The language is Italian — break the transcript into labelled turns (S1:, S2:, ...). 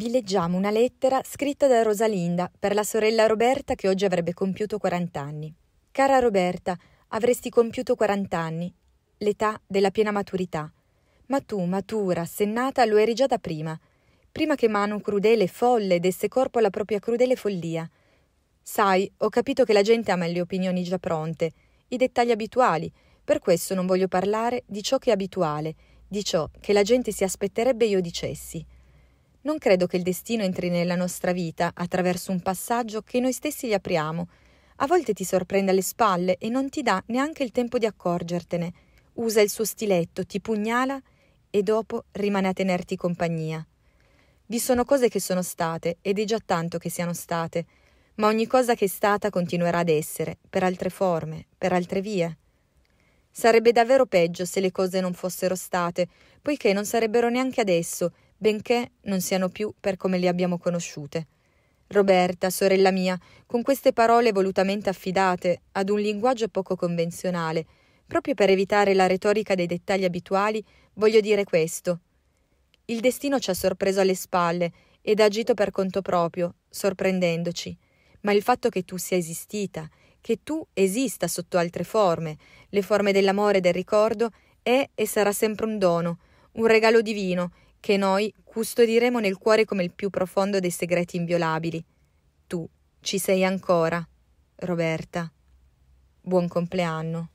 S1: vi leggiamo una lettera scritta da Rosalinda per la sorella Roberta che oggi avrebbe compiuto 40 anni. Cara Roberta, avresti compiuto 40 anni, l'età della piena maturità. Ma tu, matura, assennata, lo eri già da prima, prima che mano crudele e folle desse corpo alla propria crudele follia. Sai, ho capito che la gente ama le opinioni già pronte, i dettagli abituali, per questo non voglio parlare di ciò che è abituale, di ciò che la gente si aspetterebbe io dicessi. Non credo che il destino entri nella nostra vita attraverso un passaggio che noi stessi gli apriamo. A volte ti sorprende alle spalle e non ti dà neanche il tempo di accorgertene. Usa il suo stiletto, ti pugnala e dopo rimane a tenerti compagnia. Vi sono cose che sono state ed è già tanto che siano state, ma ogni cosa che è stata continuerà ad essere, per altre forme, per altre vie. Sarebbe davvero peggio se le cose non fossero state, poiché non sarebbero neanche adesso benché non siano più per come le abbiamo conosciute. Roberta, sorella mia, con queste parole volutamente affidate ad un linguaggio poco convenzionale, proprio per evitare la retorica dei dettagli abituali, voglio dire questo. Il destino ci ha sorpreso alle spalle ed ha agito per conto proprio, sorprendendoci. Ma il fatto che tu sia esistita, che tu esista sotto altre forme, le forme dell'amore e del ricordo, è e sarà sempre un dono, un regalo divino che noi custodiremo nel cuore come il più profondo dei segreti inviolabili. Tu ci sei ancora, Roberta. Buon compleanno.